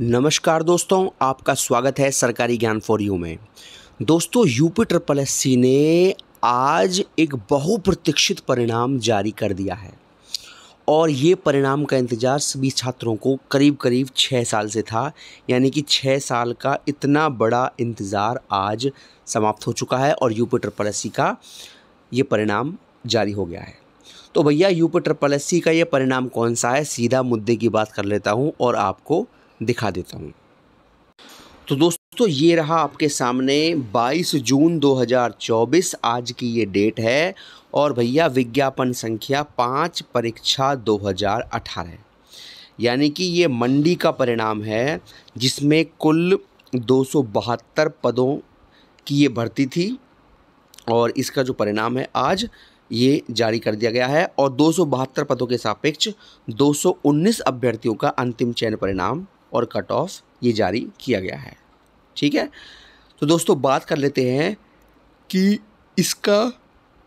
नमस्कार दोस्तों आपका स्वागत है सरकारी ज्ञान फॉर यू में दोस्तों यूपी ट्रिपल एस सी ने आज एक बहुप्रतीक्षित परिणाम जारी कर दिया है और ये परिणाम का इंतज़ार सभी छात्रों को करीब करीब छः साल से था यानी कि छः साल का इतना बड़ा इंतज़ार आज समाप्त हो चुका है और यूपी ट्रिपल एस सी का ये परिणाम जारी हो गया है तो भैया यूपी ट्रिपल एस सी का ये परिणाम कौन सा है सीधा मुद्दे की बात कर लेता हूँ और आपको दिखा देता हूँ तो दोस्तों ये रहा आपके सामने 22 जून 2024 आज की ये डेट है और भैया विज्ञापन संख्या पाँच परीक्षा 2018 यानी कि ये मंडी का परिणाम है जिसमें कुल दो पदों की ये भर्ती थी और इसका जो परिणाम है आज ये जारी कर दिया गया है और दो पदों के सापेक्ष 219 अभ्यर्थियों का अंतिम चयन परिणाम और कट ऑफ ये जारी किया गया है ठीक है तो दोस्तों बात कर लेते हैं कि इसका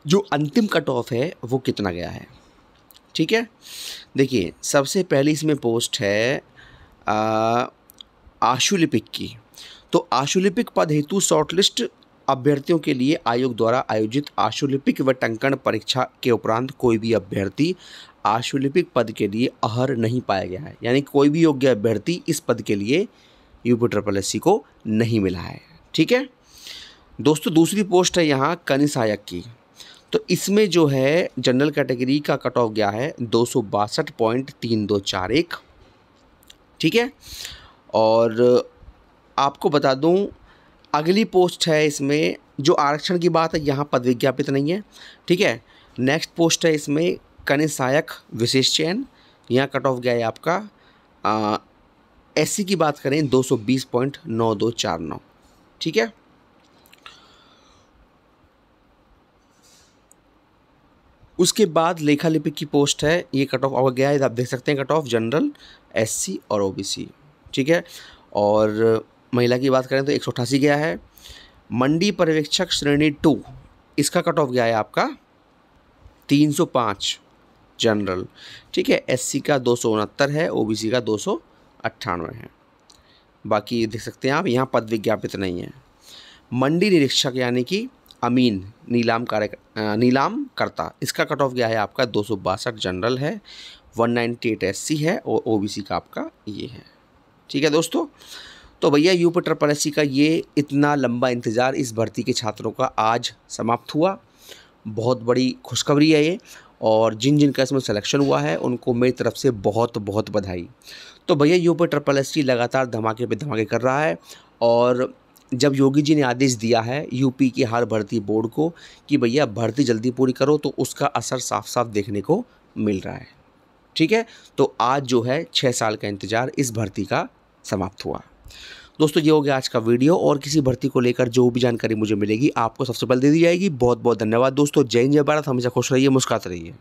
जो अंतिम कट ऑफ है वो कितना गया है ठीक है देखिए सबसे पहले इसमें पोस्ट है आशुलिपिक की तो आशुलिपिक पद हेतु शॉर्टलिस्ट अभ्यर्थियों के लिए आयोग द्वारा आयोजित आशुलिपिक व टंकण परीक्षा के उपरांत कोई भी अभ्यर्थी आशुलिपिक पद के लिए अहर नहीं पाया गया है यानी कोई भी योग्य अभ्यर्थी इस पद के लिए यूपी ट्रिपल एस को नहीं मिला है ठीक है दोस्तों दूसरी पोस्ट है यहाँ कनि सहायक की तो इसमें जो है जनरल कैटेगरी का कट ऑफ गया है दो सौ बासठ पॉइंट तीन दो चार एक ठीक है और आपको बता दूं अगली पोस्ट है इसमें जो आरक्षण की बात है यहाँ पद विज्ञापित नहीं है ठीक है नेक्स्ट पोस्ट है इसमें कने सहायक विशेष चयन यहाँ कट ऑफ गया है आपका एस की बात करें नौ ठीक है उसके बाद लेखा लिपिक की पोस्ट है ये कट ऑफ गया है आप देख सकते हैं कट ऑफ जनरल एससी और ओबीसी ठीक है और महिला की बात करें तो एक गया है मंडी पर्यवेक्षक श्रेणी टू इसका कट ऑफ गया है आपका 305 जनरल ठीक है एससी का दो है ओबीसी का दो है बाकी देख सकते हैं आप यहाँ पद विज्ञापित नहीं है मंडी निरीक्षक यानी कि अमीन नीलाम कार्य नीलाम करता इसका कट ऑफ गया है आपका दो जनरल है 198 एससी है और ओबीसी का आपका ये है ठीक है दोस्तों तो भैया यूपी ट्रिपल एस का ये इतना लंबा इंतज़ार इस भर्ती के छात्रों का आज समाप्त हुआ बहुत बड़ी खुशखबरी है ये और जिन जिन का इसमें सिलेक्शन हुआ है उनको मेरी तरफ से बहुत बहुत बधाई तो भैया यूपी ट्रिपल एस लगातार धमाके पे धमाके कर रहा है और जब योगी जी ने आदेश दिया है यूपी की हर भर्ती बोर्ड को कि भैया भर्ती जल्दी पूरी करो तो उसका असर साफ साफ देखने को मिल रहा है ठीक है तो आज जो है छः साल का इंतज़ार इस भर्ती का समाप्त हुआ दोस्तों ये हो गया आज का वीडियो और किसी भर्ती को लेकर जो भी जानकारी मुझे मिलेगी आपको सबसे पहले दे दी जाएगी बहुत बहुत धन्यवाद दोस्तों जय जय भारत हमेशा खुश रहिए मुस्कात रहिए